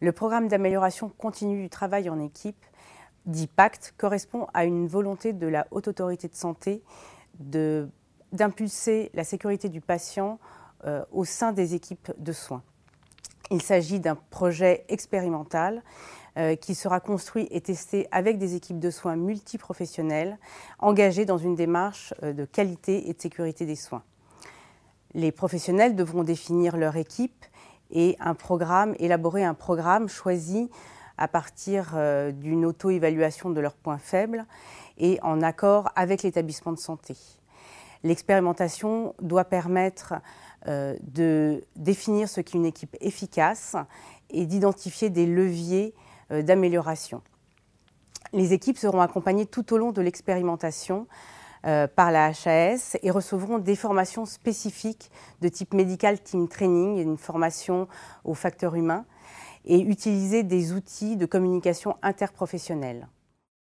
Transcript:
Le programme d'amélioration continue du travail en équipe, dit pacte, correspond à une volonté de la haute autorité de santé d'impulser la sécurité du patient euh, au sein des équipes de soins. Il s'agit d'un projet expérimental euh, qui sera construit et testé avec des équipes de soins multiprofessionnelles engagées dans une démarche euh, de qualité et de sécurité des soins. Les professionnels devront définir leur équipe, et un programme, élaborer un programme choisi à partir euh, d'une auto-évaluation de leurs points faibles et en accord avec l'établissement de santé. L'expérimentation doit permettre euh, de définir ce qu'est une équipe efficace et d'identifier des leviers euh, d'amélioration. Les équipes seront accompagnées tout au long de l'expérimentation euh, par la HAS et recevront des formations spécifiques de type médical team training, une formation aux facteurs humains, et utiliser des outils de communication interprofessionnelle.